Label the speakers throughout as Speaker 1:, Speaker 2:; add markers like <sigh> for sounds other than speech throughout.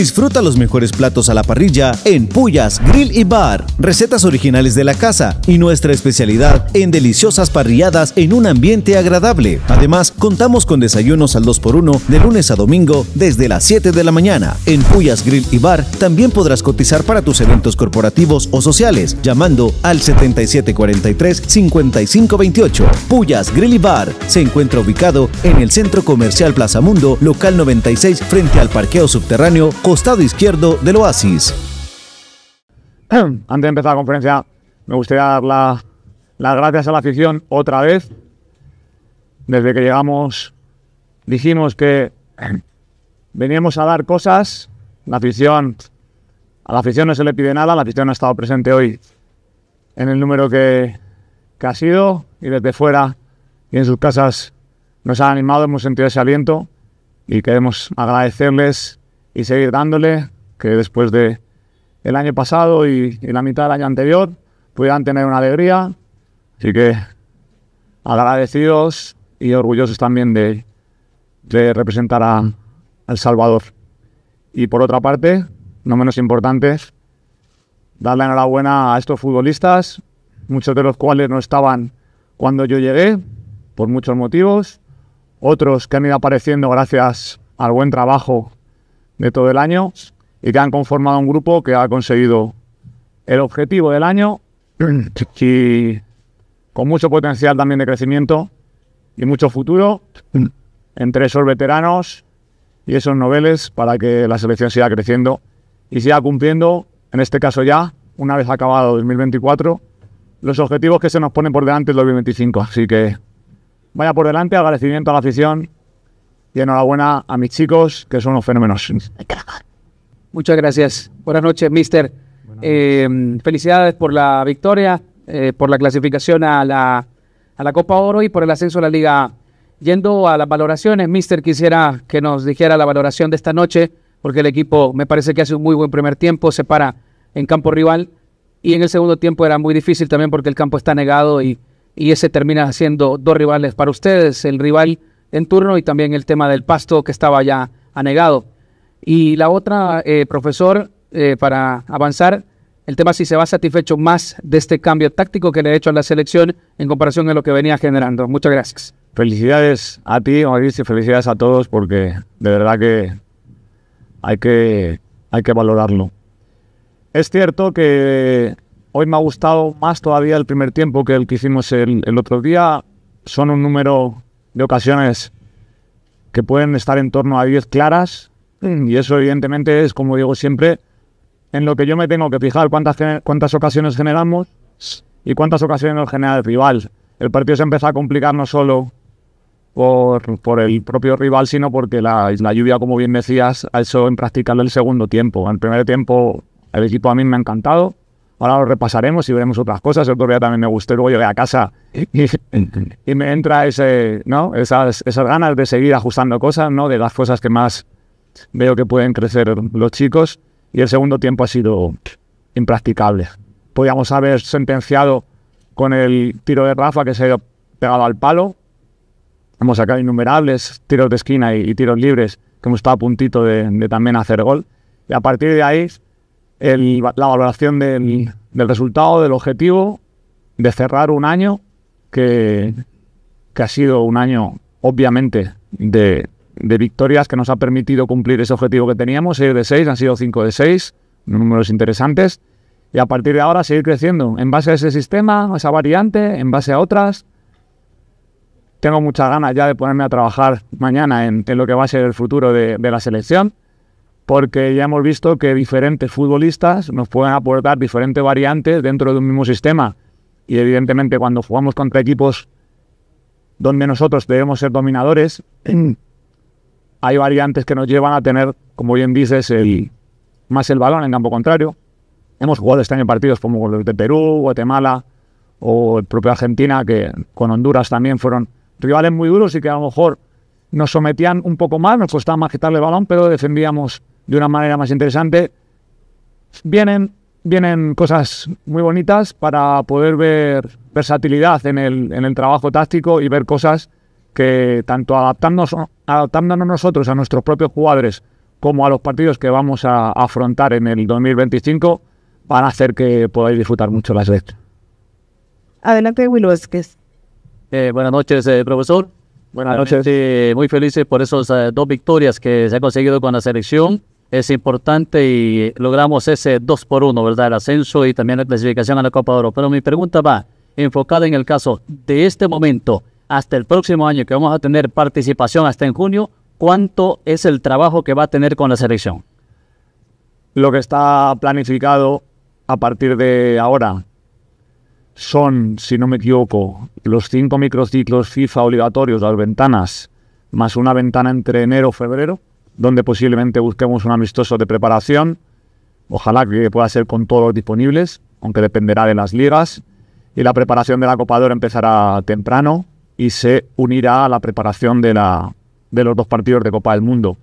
Speaker 1: Disfruta los mejores platos a la parrilla en Pullas Grill y Bar, recetas originales de la casa y nuestra especialidad en deliciosas parrilladas en un ambiente agradable. Además, contamos con desayunos al 2x1 de lunes a domingo desde las 7 de la mañana. En Puyas Grill y Bar también podrás cotizar para tus eventos corporativos o sociales llamando al 7743-5528. Pullas Grill y Bar se encuentra ubicado en el Centro Comercial Plaza Mundo, local 96 frente al Parqueo Subterráneo costado izquierdo del oasis.
Speaker 2: Antes de empezar la conferencia, me gustaría dar las gracias a la afición otra vez. Desde que llegamos, dijimos que <clears throat> veníamos a dar cosas. La afición, a la afición no se le pide nada, la afición ha estado presente hoy en el número que, ha sido y desde fuera y en sus casas nos han animado, hemos sentido ese aliento y queremos agradecerles y seguir dándole que después de el año pasado y, la mitad del año anterior pudieran tener una alegría. Así que agradecidos y orgullosos también de, de representar a, a El Salvador. Y por otra parte, no menos importante, dar la enhorabuena a estos futbolistas, muchos de los cuales no estaban cuando yo llegué, por muchos motivos, otros que han ido apareciendo gracias al buen trabajo de todo el año y que han conformado un grupo que ha conseguido el objetivo del año y con mucho potencial también de crecimiento y mucho futuro entre esos veteranos y esos noveles para que la selección siga creciendo y siga cumpliendo, en este caso ya, una vez acabado 2024, los objetivos que se nos ponen por delante el 2025. Así que vaya por delante, agradecimiento a la afición, y enhorabuena a mis chicos, que son unos fenómenos. Muchas gracias. Buenas noches, mister. Eh, felicidades por la victoria, eh, por la clasificación a la, Copa Oro y por el ascenso a la Liga. Yendo a las valoraciones, mister, quisiera que nos dijera la
Speaker 1: valoración de esta noche, porque el equipo me parece que hace un muy buen primer tiempo, se para en campo rival y en el segundo tiempo era muy difícil también porque el campo está negado y, y ese termina siendo dos rivales para ustedes. El rival en turno y también el tema del pasto que estaba ya
Speaker 2: anegado. Y la otra, eh, profesor, eh, para avanzar, el tema si se va satisfecho más de este cambio táctico que le ha hecho a la selección en comparación a lo que venía generando. Muchas gracias. Felicidades a ti, Mauricio, y felicidades a todos porque de verdad que hay que, hay que valorarlo. Es cierto que hoy me ha gustado más todavía el primer tiempo que el que hicimos el otro día. Son un número de ocasiones que pueden estar en torno a 10 claras. Y eso evidentemente es, como digo siempre, en lo que yo me tengo que fijar, cuántas, cuántas ocasiones generamos y cuántas ocasiones nos genera el rival. El partido se empieza a complicar no solo por, el propio rival, sino porque la, Isla lluvia, como bien decías, ha hecho en el segundo tiempo. En el primer tiempo el equipo a mí me ha encantado. Ahora lo repasaremos y veremos otras cosas. El otro también me gustó. Luego de a casa y, me entra ese, ¿no? esas, ganas de seguir ajustando cosas, ¿no? de las cosas que más veo que pueden crecer los chicos. Y el segundo tiempo ha sido impracticable. Podíamos haber sentenciado con el tiro de Rafa que se ha pegado al palo. Hemos sacado innumerables tiros de esquina y, tiros libres que hemos estado a puntito de también hacer gol. Y a partir de ahí la valoración mm. del, resultado, del objetivo, de cerrar un año que, ha sido un año, obviamente, de, victorias que nos ha permitido cumplir ese objetivo que teníamos, 6 de 6, han sido 5 de 6, números interesantes, y a partir de ahora seguir creciendo en base a ese sistema, a esa variante, en base a otras. Tengo muchas ganas ya de ponerme a trabajar mañana en, lo que va a ser el futuro de, de la selección porque ya hemos visto que diferentes futbolistas nos pueden aportar diferentes variantes dentro de un mismo sistema. Y evidentemente cuando jugamos contra equipos donde nosotros debemos ser dominadores, <clears throat> hay variantes que nos llevan a tener, como bien dices, más el balón en campo contrario. Hemos jugado este año partidos como los de Perú, Guatemala o el propio Argentina, que con Honduras también fueron rivales muy duros y que a lo mejor nos sometían un poco más, nos costaba más quitarle el balón, pero defendíamos de una manera más interesante. Vienen, vienen cosas muy bonitas para poder ver versatilidad en el, en el trabajo táctico y ver cosas que tanto adaptándonos, adaptándonos nosotros a nuestros propios jugadores como a los partidos que vamos a afrontar en el 2025 van a hacer que podáis disfrutar mucho la redes.
Speaker 1: Adelante, Will Vázquez. Eh, buenas noches, eh, profesor. Buenas noches. Muy felices por esas eh, dos victorias que se ha conseguido con la selección es importante y logramos ese 2 por 1, ¿verdad? El ascenso y también la clasificación a la Copa de Oro. Pero mi pregunta va enfocada en el caso de este momento hasta el próximo año que vamos a tener participación hasta en junio, ¿cuánto es el trabajo que va a tener con la selección? Lo que está planificado a partir
Speaker 2: de ahora son, si no me equivoco, los cinco microciclos FIFA obligatorios, las ventanas, más una ventana entre enero y febrero donde posiblemente busquemos un amistoso de preparación. Ojalá que pueda ser con todos disponibles, aunque dependerá de las ligas. Y la preparación de la Copa de empezará temprano y se unirá a la preparación de, la, de los dos partidos de Copa del Mundo.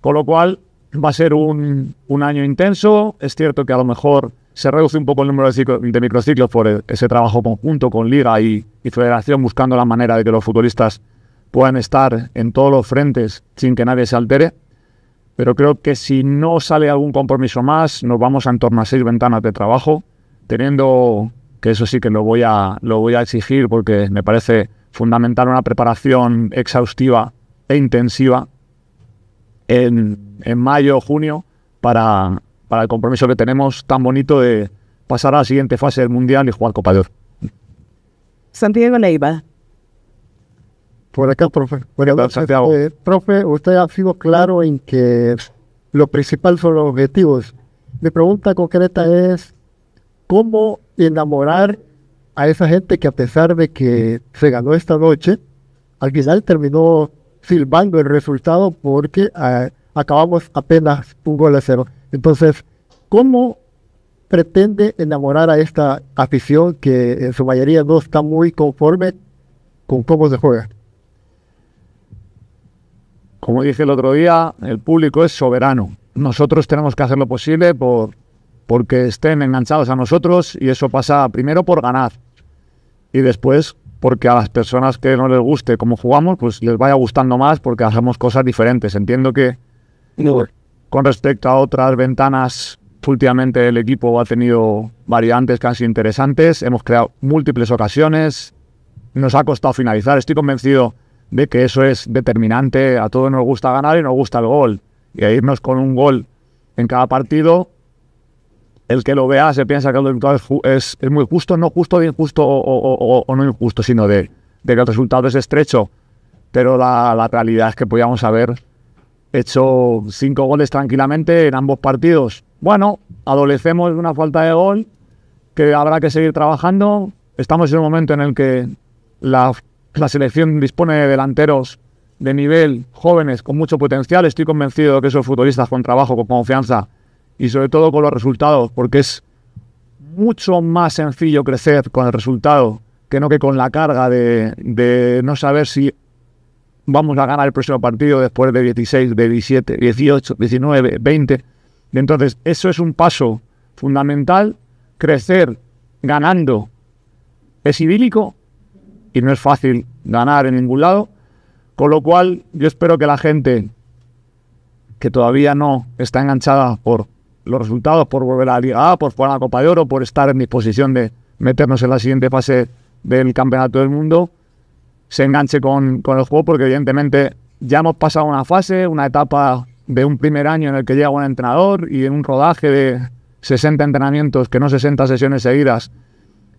Speaker 2: Con lo cual, va a ser un, un año intenso. Es cierto que a lo mejor se reduce un poco el número de, microciclos por e, ese trabajo conjunto con Liga y, Federación, buscando la manera de que los futbolistas puedan estar en todos los frentes sin que nadie se altere pero creo que si no sale algún compromiso más, nos vamos a en torno a seis ventanas de trabajo, teniendo que eso sí que lo voy a, lo voy a exigir porque me parece fundamental una preparación exhaustiva e intensiva en, mayo o junio para, el compromiso que tenemos tan bonito de pasar a la siguiente fase del Mundial y jugar Copa de Oro.
Speaker 1: Santiago Leiva, por acá, profe. Bueno, este, profe, usted ha sido claro en que lo principal son los objetivos. Mi pregunta concreta es, ¿cómo enamorar a esa gente que a pesar de que se ganó esta noche, al final terminó silbando el resultado porque ah, acabamos apenas un gol a cero? Entonces, ¿cómo pretende enamorar a esta afición que en su mayoría no está muy conforme con cómo se juega?
Speaker 2: Como dije el otro día, el público es soberano. Nosotros tenemos que hacer lo posible por, porque estén enganchados a nosotros y eso pasa primero por ganar y después porque a las personas que no les guste cómo jugamos, pues les vaya gustando más porque hacemos cosas diferentes. Entiendo que pues, con respecto a otras ventanas, últimamente el equipo ha tenido variantes casi interesantes, hemos creado múltiples ocasiones, nos ha costado finalizar, estoy convencido de que eso es determinante, a todos nos gusta ganar y nos gusta el gol. Y a irnos con un gol en cada partido, el que lo vea se piensa que el resultado es, es muy justo, no justo, bien justo o, o, o, no injusto, sino de, que el resultado es estrecho. Pero la, la realidad es que podíamos haber hecho cinco goles tranquilamente en ambos partidos. Bueno, adolecemos de una falta de gol que habrá que seguir trabajando. Estamos en un momento en el que la la selección dispone de delanteros de nivel, jóvenes, con mucho potencial. Estoy convencido de que esos futbolistas con trabajo, con confianza y sobre todo con los resultados, porque es mucho más sencillo crecer con el resultado que no que con la carga de, no saber si vamos a ganar el próximo partido después de 16, de 17, 18, 19, 20. entonces, eso es un paso fundamental. Crecer ganando es idílico, y no es fácil ganar en ningún lado. Con lo cual, yo espero que la gente que todavía no está enganchada por los resultados, por volver a la Liga A, por jugar a la Copa de Oro, por estar en disposición de meternos en la siguiente fase del Campeonato del Mundo, se enganche con, el juego, porque evidentemente ya hemos pasado una fase, una etapa de un primer año en el que llega un entrenador y en un rodaje de 60 entrenamientos, que no 60 sesiones seguidas,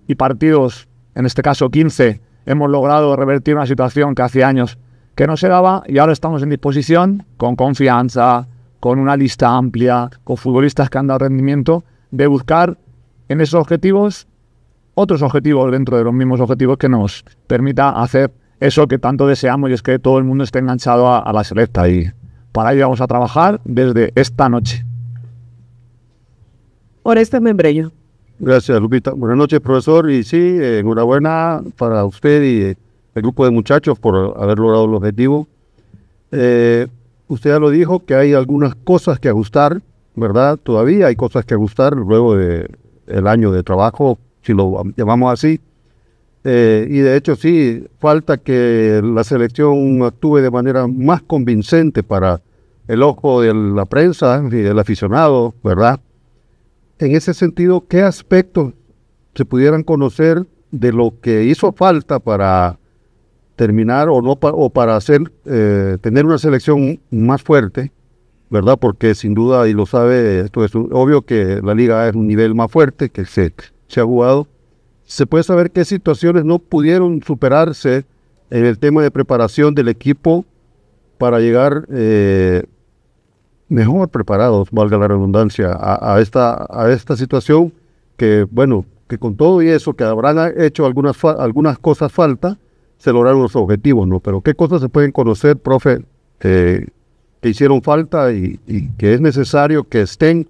Speaker 2: y partidos, en este caso 15, hemos logrado revertir una situación que hace años que no se daba y ahora estamos en disposición, con confianza, con una lista amplia, con futbolistas que han dado rendimiento, de buscar en esos objetivos otros objetivos dentro de los mismos objetivos que nos permita hacer eso que tanto deseamos y es que todo el mundo esté enganchado a, la selecta y para ello vamos a trabajar
Speaker 1: desde esta noche. Oreste Membreño. Gracias, Lupita. Buenas noches, profesor. Y sí, enhorabuena para usted y el grupo de muchachos por haber logrado el objetivo. Eh, usted ya lo dijo, que hay algunas cosas que ajustar, ¿verdad? Todavía hay cosas que ajustar luego del año de trabajo, si lo llamamos así. Eh, y de hecho sí, falta que la selección actúe de manera más convincente para el ojo de la prensa y del aficionado, ¿verdad? en ese sentido, ¿qué aspectos se pudieran conocer de lo que hizo falta para terminar o no o para hacer eh, tener una selección más fuerte, verdad? Porque sin duda y lo sabe esto es obvio que la liga es un nivel más fuerte que se se ha jugado. Se puede saber qué situaciones no pudieron superarse en el tema de preparación del equipo para llegar eh, mejor preparados, valga la redundancia, a, esta, a esta situación que, bueno, que con todo y eso, que habrán hecho algunas, algunas cosas falta, se lograron los objetivos, ¿no? Pero ¿qué cosas se pueden conocer, profe, eh, que hicieron falta y, que es necesario que estén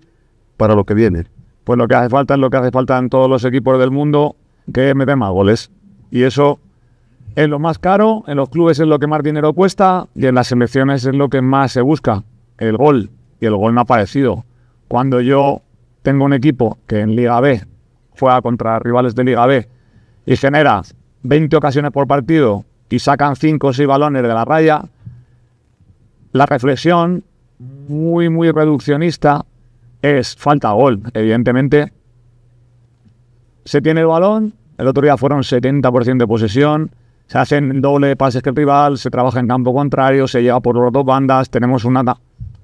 Speaker 1: para lo que viene? Pues lo que hace falta es lo que hace falta
Speaker 2: en todos los equipos del mundo, que meter más goles. Y eso es lo más caro, en los clubes es lo que más dinero cuesta y en las selecciones es lo que más se busca el gol y el gol no ha parecido Cuando yo tengo un equipo que en Liga B juega contra rivales de Liga B y genera 20 ocasiones por partido y sacan 5 o 6 balones de la raya, la reflexión muy, muy reduccionista es falta gol, evidentemente. Se tiene el balón, el otro día fueron 70% de posesión, se hacen doble pases que el rival, se trabaja en campo contrario, se lleva por dos bandas, tenemos una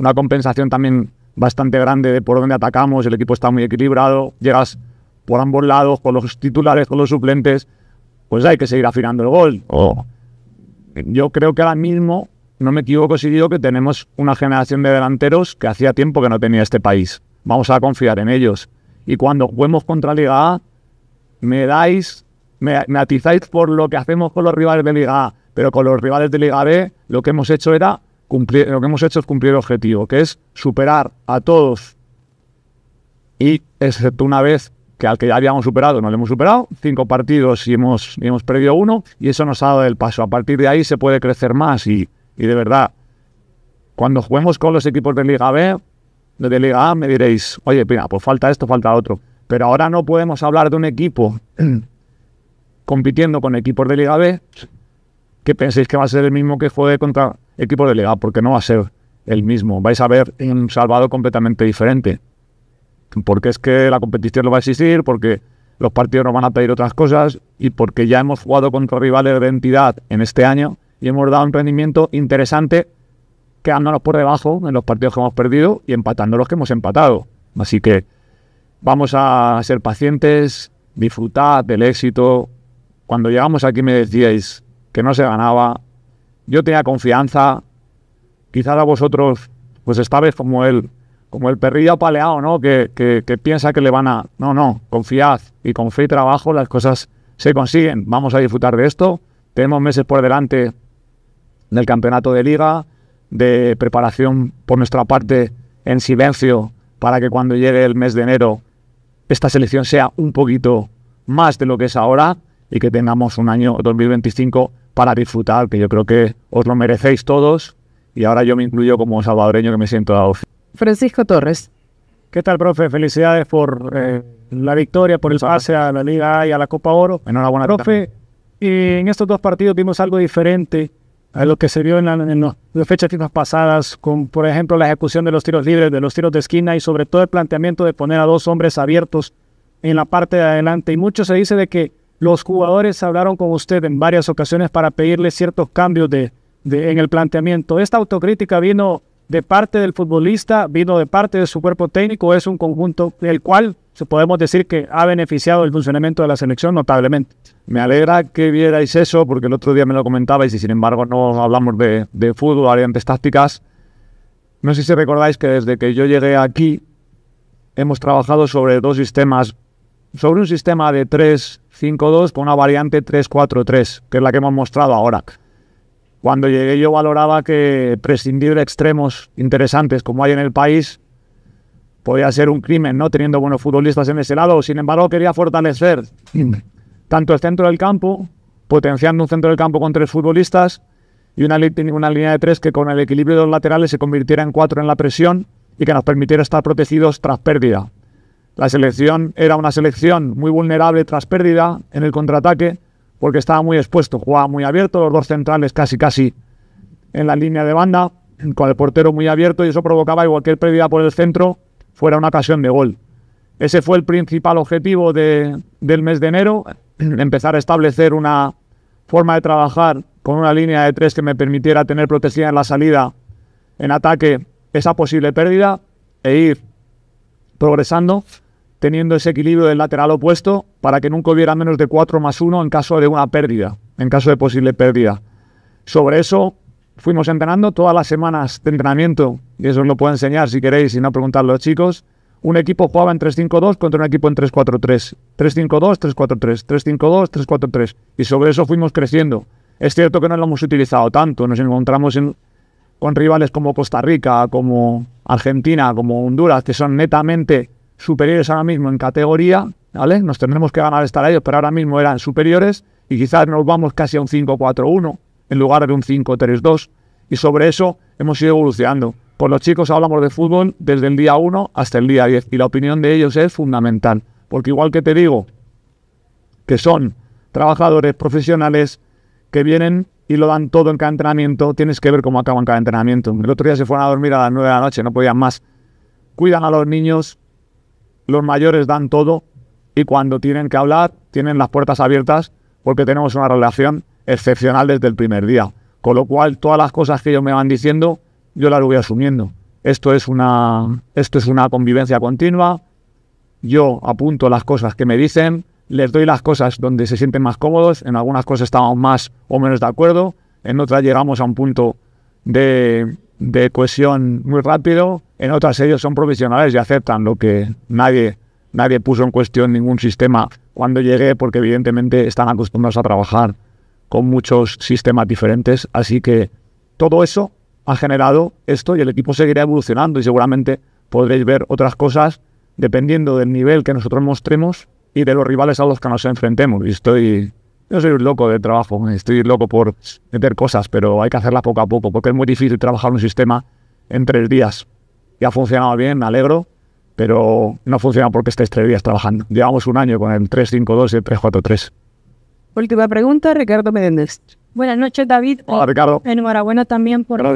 Speaker 2: una compensación también bastante grande de por dónde atacamos, el equipo está muy equilibrado, llegas por ambos lados, con los titulares, con los suplentes, pues hay que seguir afinando el gol. Oh. Yo creo que ahora mismo, no me equivoco si digo que tenemos una generación de delanteros que hacía tiempo que no tenía este país. Vamos a confiar en ellos. Y cuando juguemos contra Liga A, me dais, me atizáis por lo que hacemos con los rivales de Liga A, pero con los rivales de Liga B, lo que hemos hecho era lo que hemos hecho es cumplir el objetivo, que es superar a todos y, excepto una vez que al que ya habíamos superado, no lo hemos superado, cinco partidos y hemos, perdido uno, y eso nos ha dado el paso. A partir de ahí se puede crecer más y, de verdad, cuando juguemos con los equipos de Liga B, de Liga A, me diréis, oye, pues falta esto, falta otro. Pero ahora no podemos hablar de un equipo <clears throat> compitiendo con equipos de Liga B que penséis que va a ser el mismo que fue contra equipo delegado, porque no va a ser el mismo. Vais a ver un salvado completamente diferente. Porque es que la competición no va a existir, porque los partidos nos van a pedir otras cosas y porque ya hemos jugado contra rivales de entidad en este año y hemos dado un rendimiento interesante quedándonos por debajo en los partidos que hemos perdido y empatando los que hemos empatado. Así que vamos a ser pacientes, disfrutad del éxito. Cuando llegamos aquí me decíais que no se ganaba, yo tenía confianza. Quizás a vosotros, pues esta como él, como el perrillo apaleado, ¿no? Que, que, que, piensa que le van a... No, no, confiad y con fe y trabajo las cosas se consiguen. Vamos a disfrutar de esto. Tenemos meses por delante del campeonato de liga, de preparación por nuestra parte en silencio para que cuando llegue el mes de enero esta selección sea un poquito más de lo que es ahora y que tengamos un año 2025 para disfrutar, que yo creo que os lo merecéis todos y ahora yo me incluyo como salvadoreño que me siento dado. Francisco Torres. ¿Qué tal, profe? Felicidades por eh, la victoria, por el pase a la Liga A y a la Copa Oro. Enhorabuena, profe. Y en estos dos partidos vimos algo diferente a lo que se vio en, las fechas pasadas, con por ejemplo la ejecución de los tiros libres, de los tiros de esquina y sobre todo el planteamiento de poner a dos hombres abiertos en la parte de adelante. Y mucho se dice de que los jugadores hablaron con usted en varias ocasiones para pedirle ciertos cambios de, en el planteamiento. ¿Esta autocrítica vino de parte del futbolista, vino de parte de su cuerpo técnico? ¿Es un conjunto del cual podemos decir que ha beneficiado el funcionamiento de la selección notablemente? Me alegra que vierais eso, porque el otro día me lo comentabais y sin embargo no hablamos de, de fútbol, de tácticas. No sé si recordáis que desde que yo llegué aquí hemos trabajado sobre dos sistemas, sobre un sistema de tres 5-2 con una variante 3-4-3, que es la que hemos mostrado ahora. Cuando llegué yo valoraba que prescindir de extremos interesantes como hay en el país podía ser un crimen, ¿no? Teniendo buenos futbolistas en ese lado. Sin embargo, quería fortalecer tanto el centro del campo, potenciando un centro del campo con tres futbolistas y una, una línea de tres que con el equilibrio de los laterales se convirtiera en cuatro en la presión y que nos permitiera estar protegidos tras pérdida. La selección era una selección muy vulnerable tras pérdida en el contraataque porque estaba muy expuesto, jugaba muy abierto, los dos centrales casi casi en la línea de banda, con el portero muy abierto y eso provocaba que cualquier pérdida por el centro fuera una ocasión de gol. Ese fue el principal objetivo de, del mes de enero, <clears throat> empezar a establecer una forma de trabajar con una línea de tres que me permitiera tener protección en la salida, en ataque, esa posible pérdida e ir progresando, teniendo ese equilibrio del lateral opuesto para que nunca hubiera menos de 4 más 1 en caso de una pérdida, en caso de posible pérdida. Sobre eso fuimos entrenando todas las semanas de entrenamiento, y eso os lo puedo enseñar si queréis y no preguntar a los chicos. Un equipo jugaba en 3-5-2 contra un equipo en 3-4-3. 3-5-2, 3-4-3, 3-5-2, 3-4-3. Y sobre eso fuimos creciendo. Es cierto que no lo hemos utilizado tanto, nos encontramos en con rivales como Costa Rica, como Argentina, como Honduras, que son netamente superiores ahora mismo en categoría, ¿vale? Nos tendremos que ganar estar a ellos, pero ahora mismo eran superiores y quizás nos vamos casi a un 5-4-1 en lugar de un 5-3-2. Y sobre eso hemos ido evolucionando. Con los chicos hablamos de fútbol desde el día 1 hasta el día 10 y la opinión de ellos es fundamental. Porque igual que te digo, que son trabajadores profesionales que vienen y lo dan todo en cada entrenamiento, tienes que ver cómo acaban cada entrenamiento. El otro día se fueron a dormir a las 9 de la noche, no podían más. Cuidan a los niños, los mayores dan todo y cuando tienen que hablar, tienen las puertas abiertas porque tenemos una relación excepcional desde el primer día. Con lo cual, todas las cosas que ellos me van diciendo, yo las voy asumiendo. Esto es una, esto es una convivencia continua. Yo apunto las cosas que me dicen, les doy las cosas donde se sienten más cómodos, en algunas cosas estamos más o menos de acuerdo, en otras llegamos a un punto de, cohesión muy rápido, en otras ellos son profesionales y aceptan lo que nadie, nadie puso en cuestión ningún sistema cuando llegué, porque evidentemente están acostumbrados a trabajar con muchos sistemas diferentes, así que todo eso ha generado esto y el equipo seguirá evolucionando y seguramente podréis ver otras cosas dependiendo del nivel que nosotros mostremos y de los rivales a los que nos enfrentemos. Y estoy, yo soy un loco de trabajo, estoy loco por meter cosas, pero hay que hacerlas poco a poco, porque es muy difícil trabajar un sistema en tres días. Ya ha funcionado bien, me alegro, pero no funciona porque estés tres días trabajando. Llevamos un año con el 352 y el 343.
Speaker 1: Última pregunta, Ricardo Menéndez. Buenas noches, David. Hola, eh, Ricardo. Enhorabuena también por la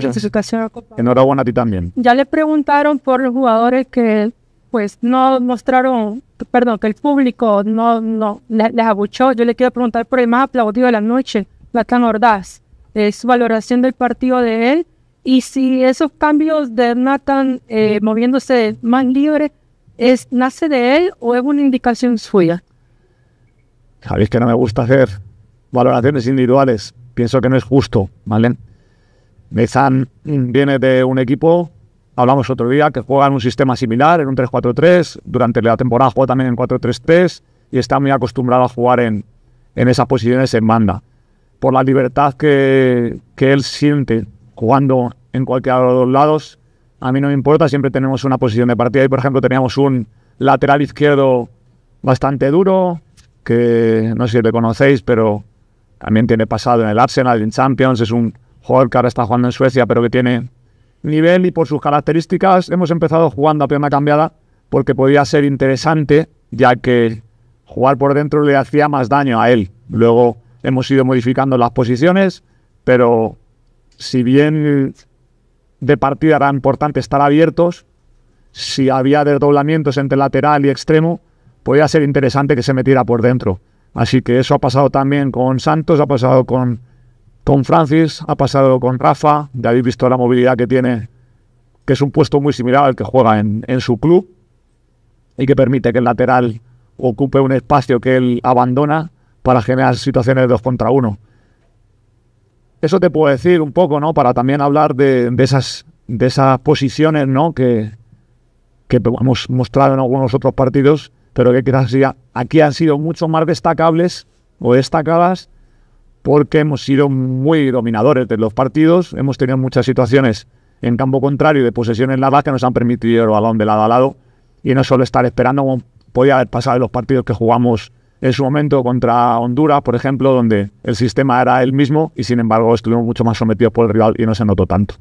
Speaker 2: Enhorabuena a ti también.
Speaker 1: Ya le preguntaron por los jugadores que pues no mostraron, perdón, que el público no, no les, abuchó. Yo le quiero preguntar por el más aplaudido de la noche, Nathan Ordaz, es su valoración del partido de él y si esos cambios de Nathan eh, moviéndose más libre, es, ¿nace de él o es una indicación suya?
Speaker 2: Sabéis que no me gusta hacer valoraciones individuales. Pienso que no es justo, ¿vale? Nathan viene de un equipo hablamos otro día, que juega en un sistema similar, en un 3-4-3. Durante la temporada juega también en 4-3-3 y está muy acostumbrado a jugar en, en esas posiciones en banda. Por la libertad que, que él siente jugando en cualquiera de los dos lados, a mí no me importa, siempre tenemos una posición de partida. Y por ejemplo, teníamos un lateral izquierdo bastante duro, que no sé si le conocéis, pero también tiene pasado en el Arsenal, en Champions, es un jugador que ahora está jugando en Suecia, pero que tiene nivel y por sus características hemos empezado jugando a pierna cambiada porque podía ser interesante, ya que jugar por dentro le hacía más daño a él. Luego hemos ido modificando las posiciones, pero si bien de partida era importante estar abiertos, si había desdoblamientos entre lateral y extremo, podía ser interesante que se metiera por dentro. Así que eso ha pasado también con Santos, ha pasado con con Francis, ha pasado con Rafa, ya habéis visto la movilidad que tiene, que es un puesto muy similar al que juega en, su club y que permite que el lateral ocupe un espacio que él abandona para generar situaciones de dos contra uno. Eso te puedo decir un poco, ¿no? Para también hablar de, esas, de esas posiciones, ¿no? Que, que hemos mostrado en algunos otros partidos, pero que quizás aquí han sido mucho más destacables o destacadas porque hemos sido muy dominadores de los partidos, hemos tenido muchas situaciones en campo contrario de posesión en la base que nos han permitido el balón de lado a lado y no solo estar esperando como podía haber pasado en los partidos que jugamos en su momento contra Honduras, por ejemplo, donde el sistema era el mismo y sin embargo estuvimos mucho más sometidos por el rival y no se notó tanto.